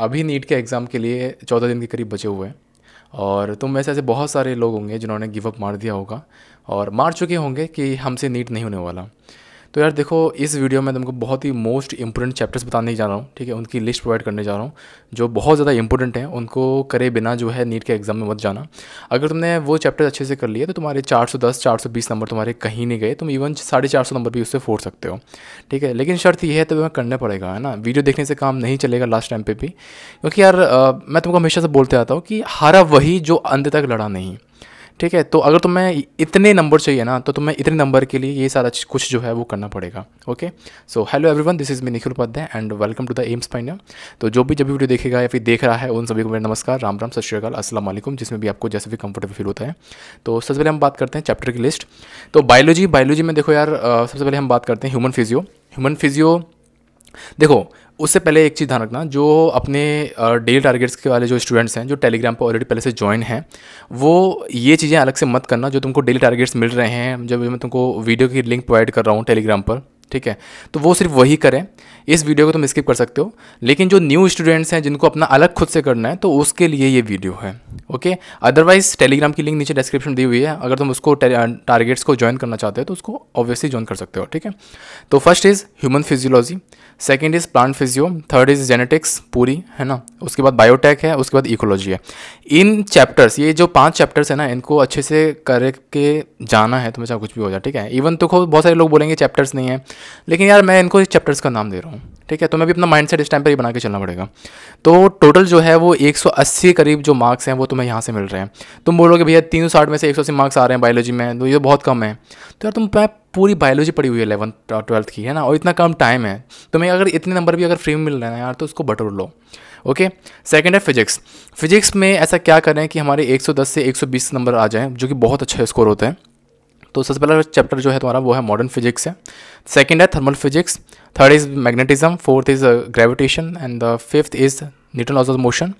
अभी नीट के एग्ज़ाम के लिए चौदह दिन के करीब बचे हुए हैं और तुम वैसे ऐसे बहुत सारे लोग होंगे जिन्होंने गिवअप मार दिया होगा और मार चुके होंगे कि हमसे नीट नहीं होने वाला तो यार देखो इस वीडियो में तुमको बहुत ही मोस्ट इंपॉर्टेंट चैप्टर्स बताने जा रहा हूँ ठीक है उनकी लिस्ट प्रोवाइड करने जा रहा हूँ जो बहुत ज़्यादा इंपॉर्टेंट हैं उनको करे बिना जो है नीट के एग्ज़ाम में मत जाना अगर तुमने वो चैप्टर अच्छे से कर लिए तो तुम्हारे चार चार सौ दस सौ बीस नंबर तुम्हारे कहीं नहीं गए तुम इवन साढ़े चार सौ नंबर भी उससे फोड़ सकते हो ठीक है लेकिन शर्त यह है तो तुम्हें करना पड़ेगा है ना वीडियो देखने से काम नहीं चलेगा लास्ट टाइम पर भी क्योंकि यार मैं तुमको हमेशा से बोलते आता हूँ कि हारा वही जो अंत तक लड़ा नहीं ठीक है तो अगर तुम्हें इतने नंबर चाहिए ना तो तुम्हें इतने नंबर के लिए ये सारा कुछ जो है वो करना पड़ेगा okay so hello everyone this is me Nikhil Upadhyay and welcome to the aims pioneer तो जो भी जब भी वीडियो देखेगा या फिर देख रहा है उन सभी को मेरा नमस्कार राम राम सत श्रीकाल जिसमें भी आपको जैसे भी कंफर्टेबल फील होता है तो सबसे पहले हम बात करते हैं चैप्टर की लिस्ट तो बायोलॉजी बायोलॉजी में देखो यार सबसे पहले हम बात करते हैं ह्यूमन फिजियो ह्यूमन फिजियो देखो उससे पहले एक चीज़ ध्यान रखना जो अपने डेली टारगेट्स के वाले जो स्टूडेंट्स हैं जो टेलीग्राम पर ऑलरेडी पहले से ज्वाइन हैं वो ये चीज़ें अलग से मत करना जो तुमको डेली टारगेट्स मिल रहे हैं जब मैं तुमको वीडियो की लिंक प्रोवाइड कर रहा हूँ टेलीग्राम पर ठीक है तो वो सिर्फ वही करें इस वीडियो को तुम स्किप कर सकते हो लेकिन जो न्यू स्टूडेंट्स हैं जिनको अपना अलग खुद से करना है तो उसके लिए ये वीडियो है ओके अदरवाइज टेलीग्राम की लिंक नीचे डिस्क्रिप्शन दी हुई है अगर तुम उसको टारगेट्स अं, को ज्वाइन करना चाहते हो तो उसको ऑब्वियसली ज्वाइन कर सकते हो ठीक है तो first is human physiology second is plant physio third is genetics पूरी है ना उसके बाद बायोटेक है उसके बाद इकोलॉजी है इन चैप्टर्स ये जो पाँच चैप्टर्स हैं ना इनको अच्छे से करके जाना है तुम्हें चाहे कुछ भी हो जाए ठीक है इवन तो बहुत सारे लोग बोलेंगे चैप्टर्स नहीं है लेकिन यार मैं इनको चैप्टर्स का नाम दे रहा हूँ ठीक है तो मैं भी अपना माइंड सेट इस टाइम पर ही बना के चलना पड़ेगा तो टोटल जो है वो 180 करीब जो मार्क्स हैं वो तुम्हें यहाँ से मिल रहे हैं तुम बोलोगे भैया तीन सौ साठ में से एक सौ मार्क्स आ रहे हैं बायोलॉजी में तो ये तो बहुत कम है तो यार तुम पूरी बायोलॉजी पड़ी हुई है इलेवन ट्वेल्थ की है ना और इतना कम टाइम है तुम्हें अगर इतने नंबर भी अगर फ्री में मिल रहे हैं यार तो उसको बटोर लो ओके सेकेंड है फिजिक्स फिजिक्स में ऐसा क्या करें कि हमारे 110 से 120 नंबर आ जाएं जो कि बहुत अच्छा स्कोर होता है तो सबसे पहला चैप्टर जो है तुम्हारा वो है मॉडर्न फिजिक्स है सेकेंड है thermal physics third is magnetism fourth is gravitation and the fifth is Newton laws of motion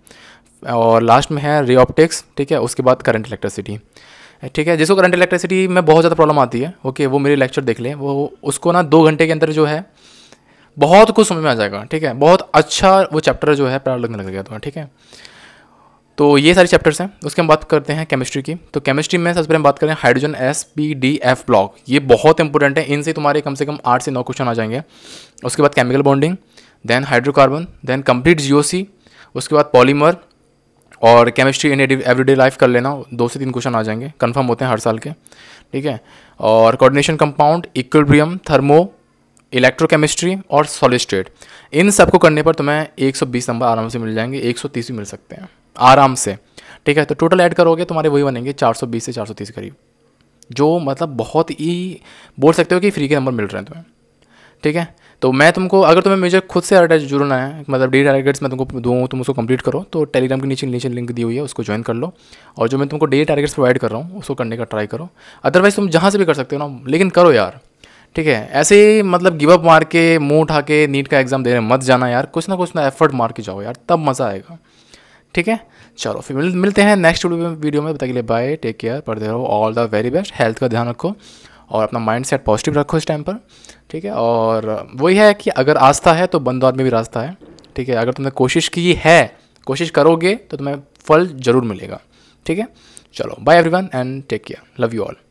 और लास्ट में है रिओप्टिक्स ठीक है उसके बाद करंट इलेक्ट्रिसिटी ठीक है जिसको करंट इलेक्ट्रिसिटी में बहुत ज़्यादा प्रॉब्लम आती है ओके वो मेरे लेक्चर देख लें वो उसको ना दो घंटे के अंदर जो है बहुत कुछ समझ में आ जाएगा ठीक है बहुत अच्छा वो चैप्टर जो है प्रॉब्लम लगने लग गया तुम्हारा ठीक है तो ये सारे चैप्टर्स हैं उसके हम बात करते हैं केमिस्ट्री की तो केमिस्ट्री में सबसे पहले हम बात करें hydrogen S P D F block ये बहुत इंपॉर्टेंट है इनसे तुम्हारे कम से कम आठ से नौ क्वेश्चन आ जाएंगे उसके बाद chemical bonding then hydrocarbon then complete जी उसके बाद पॉलीमर और केमिस्ट्री इन एवरीडे लाइफ कर लेना दो से तीन क्वेश्चन आ जाएंगे कन्फर्म होते हैं हर साल के ठीक है और coordination compound equilibrium thermo electrochemistry और सॉलिड स्टेट इन सबको करने पर तुम्हें 120 नंबर आराम से मिल जाएंगे 130 भी मिल सकते हैं आराम से ठीक है तो टोटल ऐड करोगे तुम्हारे वही बनेंगे 420 से 430 करीब जो मतलब बहुत ही बोल सकते हो कि फ्री के नंबर मिल रहे हैं तुम्हें ठीक है तो मैं तुमको अगर तुम्हें मुझे खुद से अटैच जुड़ना है मतलब डी टारगेट्स मैं तुमको दूँ तुम उसको कंप्लीट करो तो टेलीग्राम के नीचे नीचे लिंक दी हुई है उसको ज्वाइन कर लो और जो मैं तुमको डेली टारगेट्स प्रोवाइड कर रहा हूँ उसको करने का ट्राई करो अदरवाइज तुम जहाँ से भी कर सकते हो ना लेकिन करो यार ठीक है ऐसे ही मतलब गिव अप मार के मुँह उठा के नीट का एग्ज़ाम देने मत जाना यार कुछ ना कुछ ना एफर्ट मार के जाओ यार तब मज़ा आएगा ठीक है चलो फिर मिलते हैं नेक्स्ट वीडियो में बता के लिए बाय टेक केयर पढ़ते रहो all the very best health का ध्यान रखो और अपना माइंड सेट पॉजिटिव रखो इस टाइम पर ठीक है और वही है कि अगर आस्था है तो बंदौर में भी रास्ता है ठीक है अगर तुमने कोशिश की है कोशिश करोगे तो तुम्हें फल ज़रूर मिलेगा ठीक है चलो bye everyone and take care love you all